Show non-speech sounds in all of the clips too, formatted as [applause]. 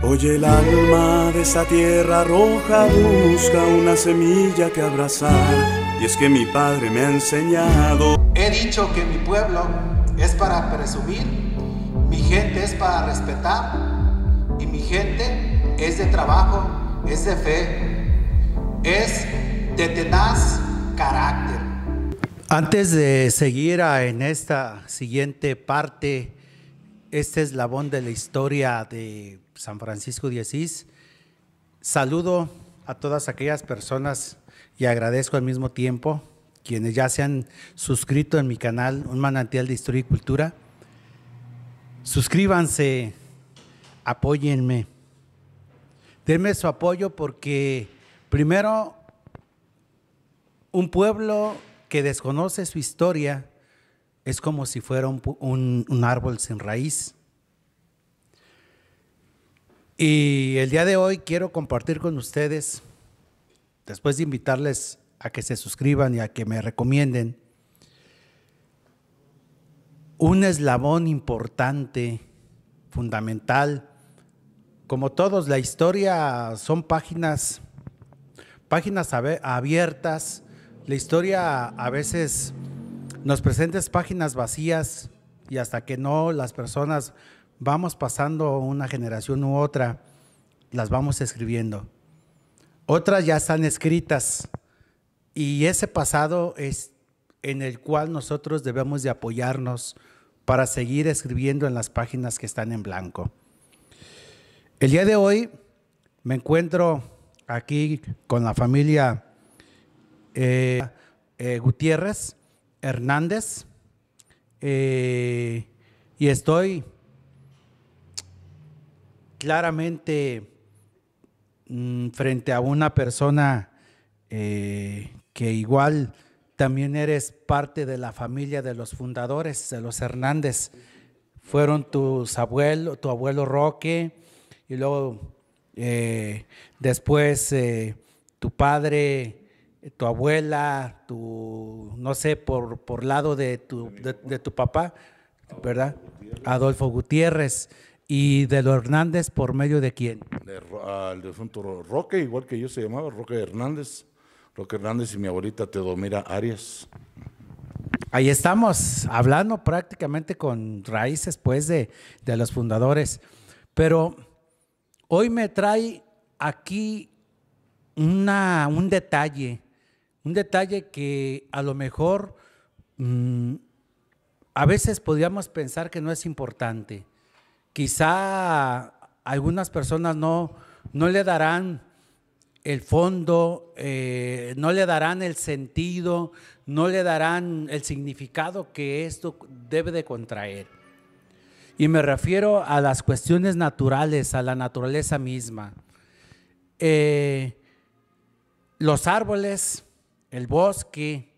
Oye, el alma de esa tierra roja busca una semilla que abrazar. Y es que mi padre me ha enseñado. He dicho que mi pueblo es para presumir, mi gente es para respetar y mi gente es de trabajo, es de fe, es de tenaz carácter. Antes de seguir en esta siguiente parte, este eslabón de la historia de San Francisco de Asís. Saludo a todas aquellas personas y agradezco al mismo tiempo quienes ya se han suscrito en mi canal Un Manantial de Historia y Cultura. Suscríbanse, apóyenme, denme su apoyo porque primero un pueblo que desconoce su historia es como si fuera un árbol sin raíz. Y el día de hoy quiero compartir con ustedes, después de invitarles a que se suscriban y a que me recomienden, un eslabón importante, fundamental. Como todos, la historia son páginas, páginas abiertas. La historia a veces nos presenta páginas vacías y hasta que no las personas vamos pasando una generación u otra, las vamos escribiendo. Otras ya están escritas y ese pasado es en el cual nosotros debemos de apoyarnos para seguir escribiendo en las páginas que están en blanco. El día de hoy me encuentro aquí con la familia eh, eh, Gutiérrez Hernández eh, y estoy claramente mm, frente a una persona eh, que igual también eres parte de la familia de los fundadores, de los Hernández. Fueron tus abuelos, tu abuelo Roque, y luego eh, después eh, tu padre, tu abuela, tu, no sé, por, por lado de tu, de tu papá, ¿verdad? Adolfo Gutiérrez. ¿Y de lo Hernández por medio de quién? al ah, defunto Roque, igual que yo se llamaba, Roque Hernández. Roque Hernández y mi abuelita Teodomira Arias. Ahí estamos, hablando prácticamente con raíces pues de, los fundadores. Pero hoy me trae aquí una, un detalle, un detalle que a lo mejor mm, a veces podríamos pensar que no es importante, Quizá algunas personas no, le darán el fondo, eh, no le darán el sentido, no le darán el significado que esto debe de contraer. Y me refiero a las cuestiones naturales, a la naturaleza misma. Eh, los árboles, el bosque,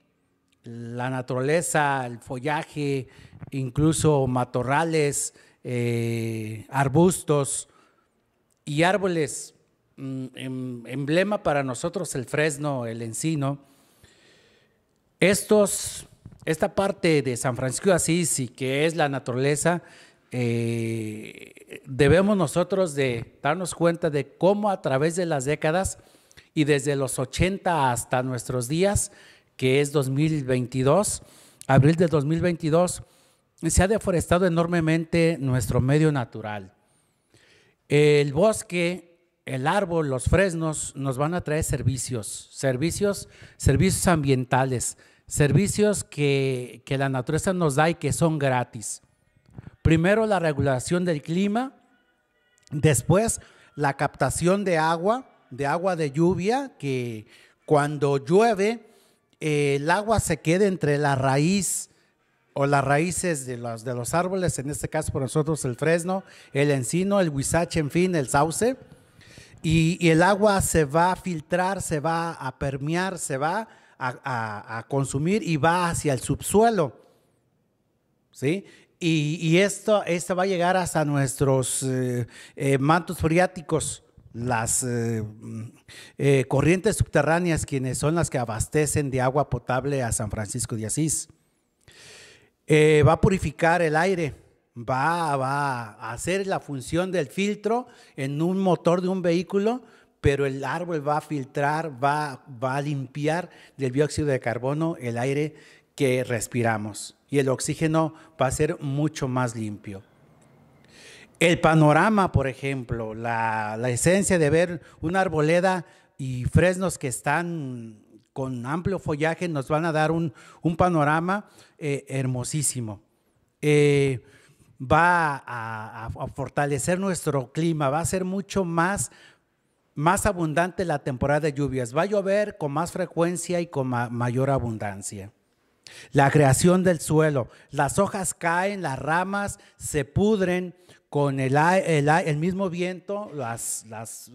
la naturaleza, el follaje, incluso matorrales, eh, arbustos y árboles, mm, em, emblema para nosotros el fresno, el encino. Estos, esta parte de San Francisco de Asís que es la naturaleza, eh, debemos nosotros de darnos cuenta de cómo a través de las décadas y desde los 80 hasta nuestros días, que es 2022, abril de 2022, se ha deforestado enormemente nuestro medio natural. El bosque, el árbol, los fresnos nos van a traer servicios, servicios, servicios ambientales, servicios que, la naturaleza nos da y que son gratis. Primero la regulación del clima, después la captación de agua, de agua de lluvia, que cuando llueve eh, el agua se queda entre la raíz, o las raíces de los, de los árboles, en este caso por nosotros el fresno, el encino, el huizache, en fin, el sauce. Y, el agua se va a filtrar, se va a permear, se va a, consumir y va hacia el subsuelo. Y, esto, esto, va a llegar hasta nuestros eh, eh, mantos freáticos, las eh, mm, corrientes subterráneas, quienes son las que abastecen de agua potable a San Francisco de Asís. Eh, va a purificar el aire, va, a hacer la función del filtro en un motor de un vehículo, pero el árbol va a filtrar, va, a limpiar del dióxido de carbono el aire que respiramos y el oxígeno va a ser mucho más limpio. El panorama, por ejemplo, la, la esencia de ver una arboleda y fresnos que están con amplio follaje, nos van a dar un, panorama eh, hermosísimo. Eh, va a, fortalecer nuestro clima, va a ser mucho más, más abundante la temporada de lluvias, va a llover con más frecuencia y con mayor abundancia. La creación del suelo, las hojas caen, las ramas se pudren con el, el mismo viento, las, las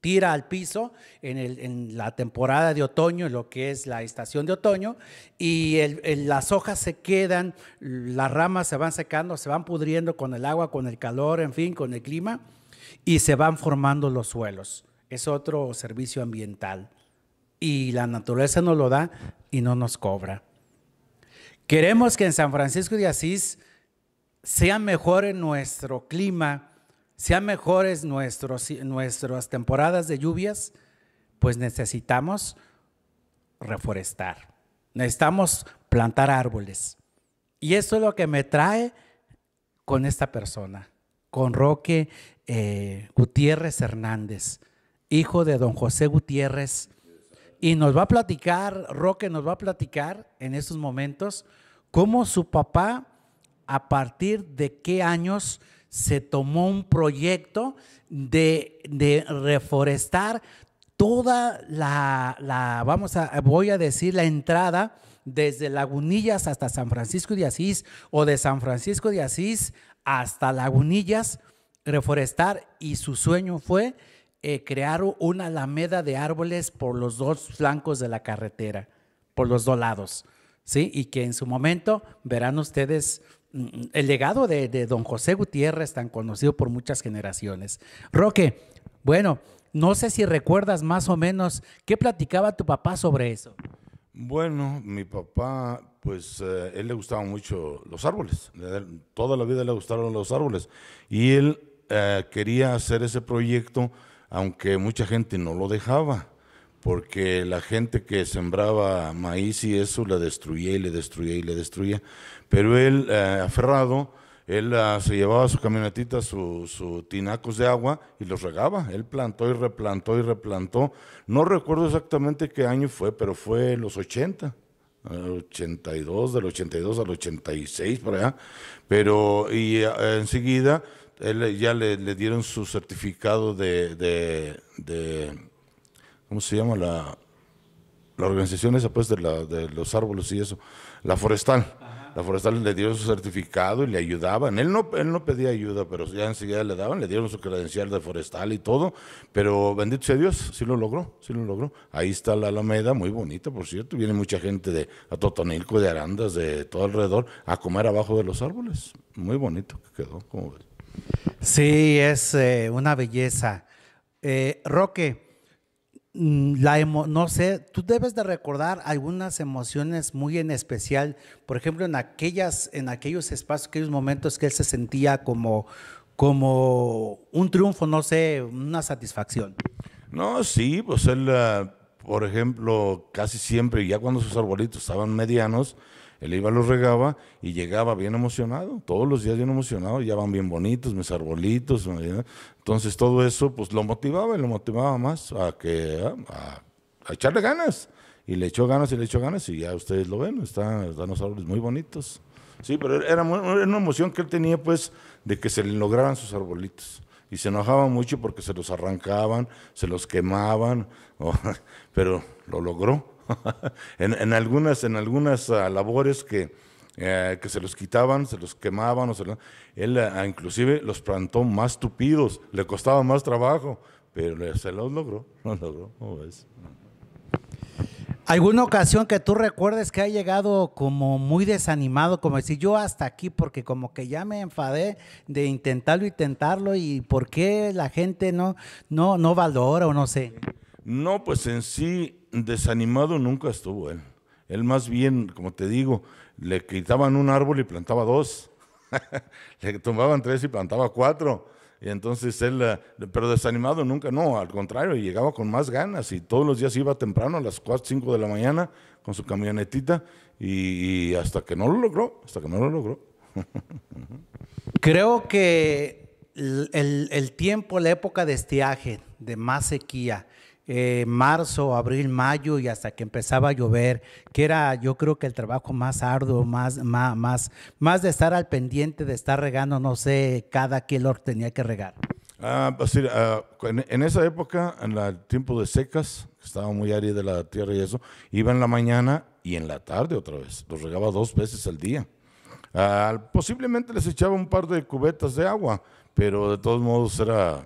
tira al piso en, la temporada de otoño, lo que es la estación de otoño, y las hojas se quedan, las ramas se van secando, se van pudriendo con el agua, con el calor, en fin, con el clima, y se van formando los suelos. Es otro servicio ambiental. Y la naturaleza nos lo da y no nos cobra. Queremos que en San Francisco de Asís sea mejor en nuestro clima, sean mejores nuestras temporadas de lluvias, pues necesitamos reforestar, necesitamos plantar árboles. Y eso es lo que me trae con esta persona, con Roque eh, Gutiérrez Hernández, hijo de don José Gutiérrez. Y nos va a platicar, Roque nos va a platicar en esos momentos, cómo su papá, a partir de qué años se tomó un proyecto de, reforestar toda la, la, vamos a, voy a decir, la entrada desde Lagunillas hasta San Francisco de Asís o de San Francisco de Asís hasta Lagunillas, reforestar y su sueño fue eh, crear una alameda de árboles por los dos flancos de la carretera, por los dos lados, ¿sí? Y que en su momento verán ustedes el legado de, don José Gutiérrez, tan conocido por muchas generaciones. Roque, bueno, no sé si recuerdas más o menos qué platicaba tu papá sobre eso. Bueno, mi papá, pues eh, él le gustaban mucho los árboles, toda la vida le gustaron los árboles y él eh, quería hacer ese proyecto, aunque mucha gente no lo dejaba porque la gente que sembraba maíz y eso la destruía y le destruía y le destruía pero él, eh, aferrado, él ah, se llevaba su camionetita, sus su tinacos de agua y los regaba. Él plantó y replantó y replantó. No recuerdo exactamente qué año fue, pero fue los 80, 82, eh, del 82 al 86, por allá. Pero y eh, enseguida él, ya le, dieron su certificado de, ¿cómo se llama? La, la organización esa, pues, de, de los árboles y eso, la forestal forestal le dio su certificado y le ayudaban. Él no, él no pedía ayuda, pero ya enseguida le daban, le dieron su credencial de forestal y todo. Pero bendito sea Dios, sí lo logró, sí lo logró. Ahí está la Alameda, muy bonita, por cierto. Viene mucha gente de Totonilco, de Arandas, de todo alrededor, a comer abajo de los árboles. Muy bonito que quedó, como Sí, es eh, una belleza. Eh, Roque, Mm, la no sé, tú debes de recordar algunas emociones muy en especial, por ejemplo, en, aquellas, en aquellos espacios, aquellos momentos que él se sentía como, como un triunfo, no sé, una satisfacción. No, sí, pues él, ah, por ejemplo, casi siempre, ya cuando sus arbolitos estaban medianos, él iba, los regaba y llegaba bien emocionado, todos los días bien emocionado, ya van bien bonitos mis arbolitos. Entonces todo eso pues lo motivaba y lo motivaba más a, que, a, echarle ganas. Y le echó ganas y le echó ganas y ya ustedes lo ven, están, los árboles muy bonitos. Sí, pero era, una emoción que él tenía pues de que se le lograran sus arbolitos y se enojaba mucho porque se los arrancaban, se los quemaban, [laughs] pero lo logró. [laughs] en, algunas, en algunas ah, labores que, eh, que se los quitaban, se los quemaban, o se él ah, inclusive los plantó más tupidos, le costaba más trabajo, pero se los logró, [laughs] ¿Alguna ocasión que tú recuerdes que ha llegado como muy desanimado, como decir yo hasta aquí porque como que ya me enfadé de intentarlo y y por qué la gente no, no, no valora o no sé? No, pues en sí desanimado nunca estuvo él. Él más bien, como te digo, le quitaban un árbol y plantaba dos. [laughs] le tomaban tres y plantaba cuatro. Y entonces él, eh, pero desanimado nunca, no, al contrario, llegaba con más ganas y todos los días iba temprano a las 4, 5 de la mañana con su camionetita y, hasta que no lo logró, hasta que no lo logró. [laughs] Creo que el tiempo, la época de estiaje, de más sequía, eh, marzo, abril, mayo y hasta que empezaba a llover, que era yo creo que el trabajo más arduo, más, más, más, de estar al pendiente, de estar regando, no sé, cada kilo tenía que regar. Ah, pues ah en, esa época, en el tiempo de secas, estaba muy árida la tierra y eso, iba en la mañana y en la tarde otra vez, los regaba dos veces al día. Ah, posiblemente les echaba un par de cubetas de agua, pero de todos modos era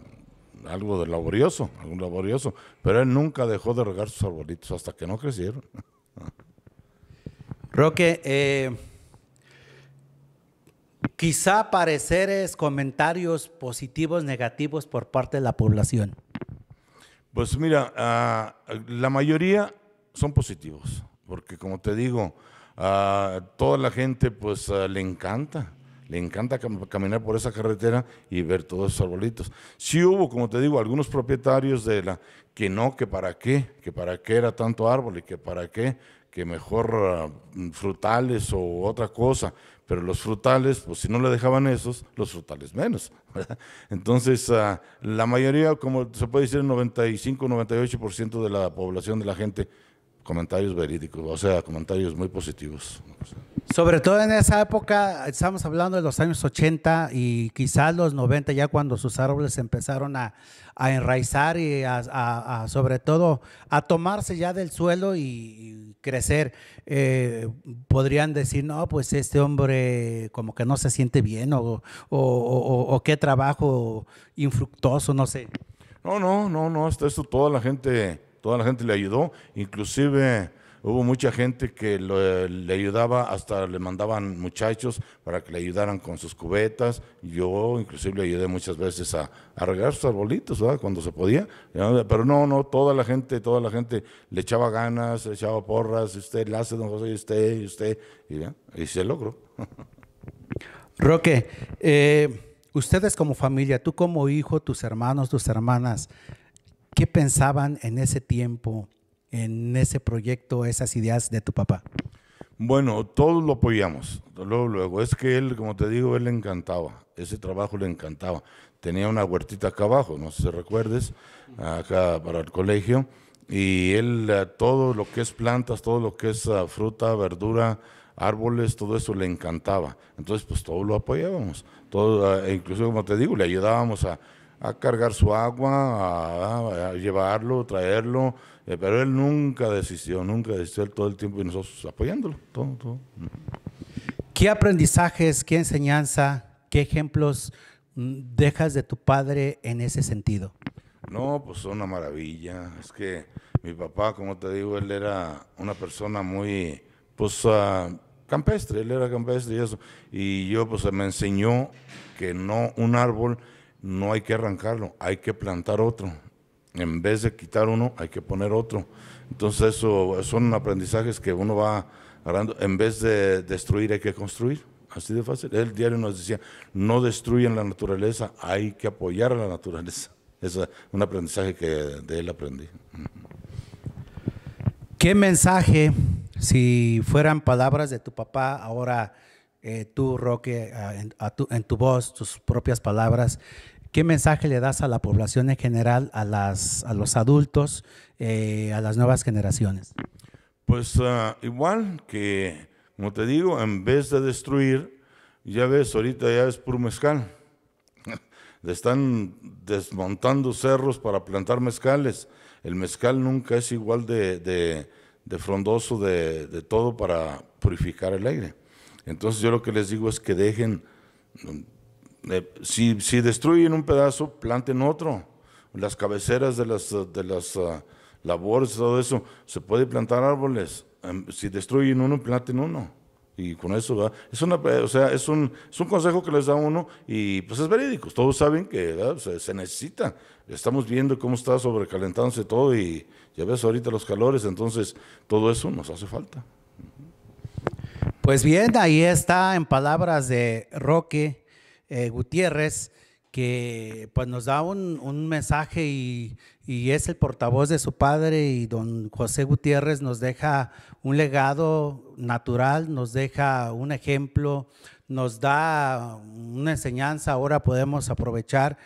algo de laborioso, algo laborioso, pero él nunca dejó de regar sus arbolitos hasta que no crecieron. Roque, eh, quizá pareceres comentarios positivos, negativos por parte de la población. Pues mira, ah, la mayoría son positivos, porque como te digo, a ah, toda la gente pues ah, le encanta me encanta caminar por esa carretera y ver todos esos arbolitos. Sí hubo, como te digo, algunos propietarios de la que no, que para qué, que para qué era tanto árbol y que para qué, que mejor ah, frutales o otra cosa, pero los frutales, pues si no le dejaban esos, los frutales menos. [laughs] Entonces, ah, la mayoría, como se puede decir, el 95, 98% de la población de la gente, comentarios verídicos, o sea, comentarios muy positivos. Sobre todo en esa época, estamos hablando de los años 80 y quizás los 90, ya cuando sus árboles empezaron a, a enraizar y sobre todo a tomarse ya del suelo y, crecer. Eh, podrían decir, no, pues este hombre como que no se siente bien o, qué trabajo infructuoso, no sé. No, no, no, no, esto, esto toda la gente, toda la gente le ayudó, inclusive Hubo mucha gente que le ayudaba, hasta le mandaban muchachos para que le ayudaran con sus cubetas. Yo inclusive le ayudé muchas veces a, arreglar sus arbolitos, ¿verdad? Cuando se podía. Pero no, no, toda la gente, toda la gente le echaba ganas, le echaba porras, usted la hace, don José, usted, usted, y, y se logró. [laughs] Roque, eh, ustedes como familia, tú como hijo, tus hermanos, tus hermanas, ¿qué pensaban en ese tiempo? en ese proyecto, esas ideas de tu papá? Bueno, todos lo apoyamos, luego, luego. Es que él, como te digo, él le encantaba, ese trabajo le encantaba. Tenía una huertita acá abajo, no sé si recuerdes, acá para el colegio, y él eh, todo lo que es plantas, todo lo que es eh, fruta, verdura, árboles, todo eso le encantaba. Entonces, pues todo lo apoyábamos, todo, eh, incluso como te digo, le ayudábamos a, a cargar su agua, a, llevarlo, traerlo, eh, pero él nunca desistió, nunca desistió todo el tiempo y nosotros apoyándolo, todo, todo. ¿Qué aprendizajes, qué enseñanza, qué ejemplos mm, dejas de tu padre en ese sentido? No, pues una maravilla. Es que mi papá, como te digo, él era una persona muy, pues, ah, campestre, él era campestre y eso. Y yo, pues, me enseñó que no, un árbol no hay que arrancarlo, hay que plantar otro. En vez de quitar uno, hay que poner otro. Entonces, eso son aprendizajes que uno va agarrando. En vez de destruir, hay que construir. Así de fácil. El diario nos decía, no destruyen la naturaleza, hay que apoyar a la naturaleza. Es un aprendizaje que de él aprendí. ¿Qué mensaje, si fueran palabras de tu papá, ahora eh, tú, Roque, tu, en tu voz, tus propias palabras, ¿Qué mensaje le das a la población en general, a, las, a los adultos, eh, a las nuevas generaciones? Pues ah, igual que, como te digo, en vez de destruir, ya ves, ahorita ya es puro mezcal. [laughs] Le están desmontando cerros para plantar mezcales. El mezcal nunca es igual de, frondoso de todo para purificar el aire. Entonces yo lo que les digo es que dejen eh, si, si, destruyen un pedazo, planten otro. Las cabeceras de las, de las ah, labores, todo eso, se puede plantar árboles. Em, si destruyen uno, planten uno. Y con eso va. Es, una, eh, o sea, es, un, es un consejo que les da uno y pues es verídico. Todos saben que se, necesita. Estamos viendo cómo está sobrecalentándose todo y ya ves ahorita los calores, entonces todo eso nos hace falta. Pues bien, ahí está en palabras de Roque eh, Gutiérrez, que pues nos da un, mensaje y, es el portavoz de su padre y don José Gutiérrez nos deja un legado natural, nos deja un ejemplo, nos da una enseñanza, ahora podemos aprovechar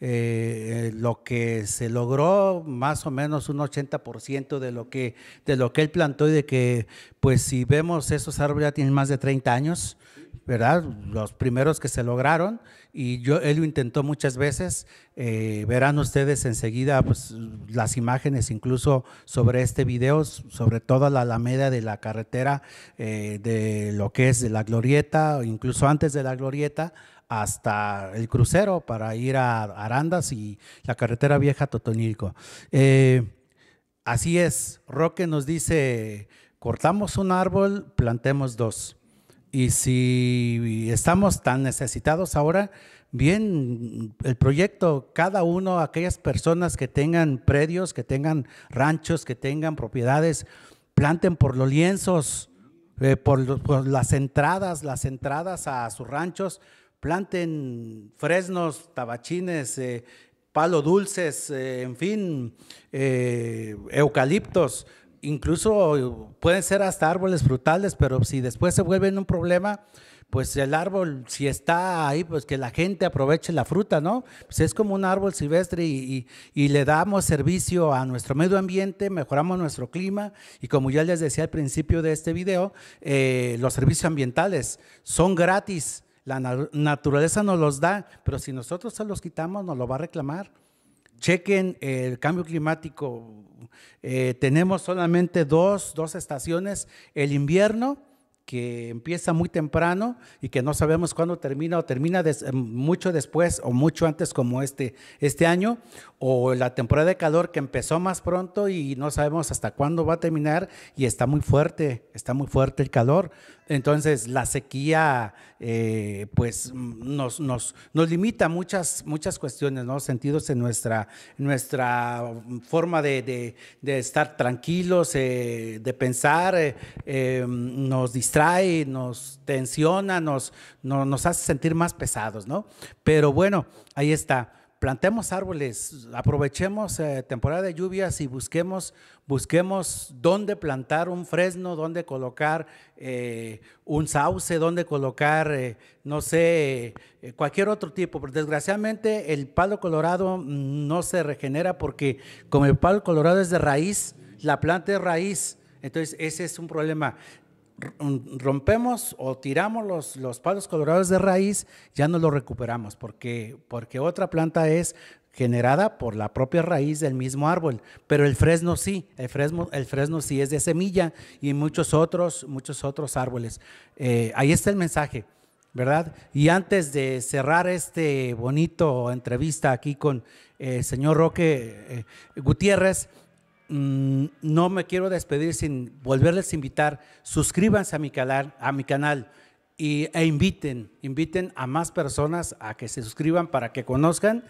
eh, lo que se logró, más o menos un 80% de lo, que, de lo que él plantó y de que pues si vemos esos árboles ya tienen más de 30 años, ¿verdad? Los primeros que se lograron y yo, él lo intentó muchas veces. Eh, verán ustedes enseguida pues, las imágenes incluso sobre este video, sobre toda la alameda de la carretera eh, de lo que es de la glorieta, incluso antes de la glorieta, hasta el crucero para ir a Arandas y la carretera vieja Totonilco. Eh, así es, Roque nos dice, cortamos un árbol, plantemos dos. Y si estamos tan necesitados ahora, bien, el proyecto, cada uno, aquellas personas que tengan predios, que tengan ranchos, que tengan propiedades, planten por los lienzos, eh, por, las entradas, las entradas a sus ranchos, planten fresnos, tabachines, eh, palo dulces, eh, en fin, eucaliptos, incluso pueden ser hasta árboles frutales, pero si después se vuelven un problema, pues el árbol, si está ahí, pues que la gente aproveche la fruta, ¿no? Pues es como un árbol silvestre y, le damos servicio a nuestro medio ambiente, mejoramos nuestro clima y como ya les decía al principio de este video, eh, los servicios ambientales son gratis, la naturaleza nos los da, pero si nosotros se los quitamos, nos lo va a reclamar chequen el cambio climático. Eh, tenemos solamente dos, dos estaciones, el invierno que empieza muy temprano y que no sabemos cuándo termina o termina em, mucho después o mucho antes como este, este año, o la temporada de calor que empezó más pronto y no sabemos hasta cuándo va a terminar y está muy fuerte, está muy fuerte el calor. Entonces, la sequía, eh, pues, nos, limita muchas, muchas cuestiones, ¿no? Sentidos en nuestra, nuestra forma de, estar tranquilos, eh, de pensar, eh, em, nos distrae, nos tensiona, nos, nos hace sentir más pesados, ¿no? Pero bueno, ahí está plantemos árboles, aprovechemos eh, temporada de lluvias y busquemos, busquemos dónde plantar un fresno, dónde colocar eh, un sauce, dónde colocar, eh, no sé, cualquier otro tipo. Pero desgraciadamente el palo colorado no se regenera porque como el palo colorado es de raíz, la planta es raíz, entonces ese es un problema rompemos o tiramos los, palos colorados de raíz, ya no lo recuperamos, porque, porque otra planta es generada por la propia raíz del mismo árbol, pero el fresno sí, el fresno, el fresno sí es de semilla y muchos otros, muchos otros árboles. Eh, ahí está el mensaje, ¿verdad? Y antes de cerrar este bonito entrevista aquí con el eh, señor Roque eh, Gutiérrez, Mm, no me quiero despedir sin volverles a invitar. Suscríbanse a mi canal, y, e inviten, inviten a más personas a que se suscriban para que conozcan.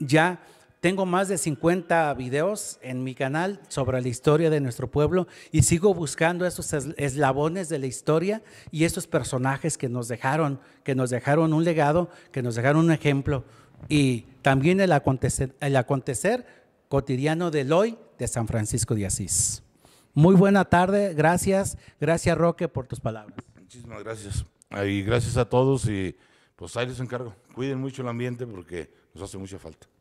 Ya tengo más de 50 videos en mi canal sobre la historia de nuestro pueblo y sigo buscando esos eslabones de la historia y esos personajes que nos dejaron, que nos dejaron un legado, que nos dejaron un ejemplo y también el acontecer, el acontecer cotidiano del hoy de San Francisco de Asís. Muy buena tarde, gracias, gracias Roque por tus palabras. Muchísimas gracias. Y gracias a todos y pues ahí les encargo. Cuiden mucho el ambiente porque nos hace mucha falta.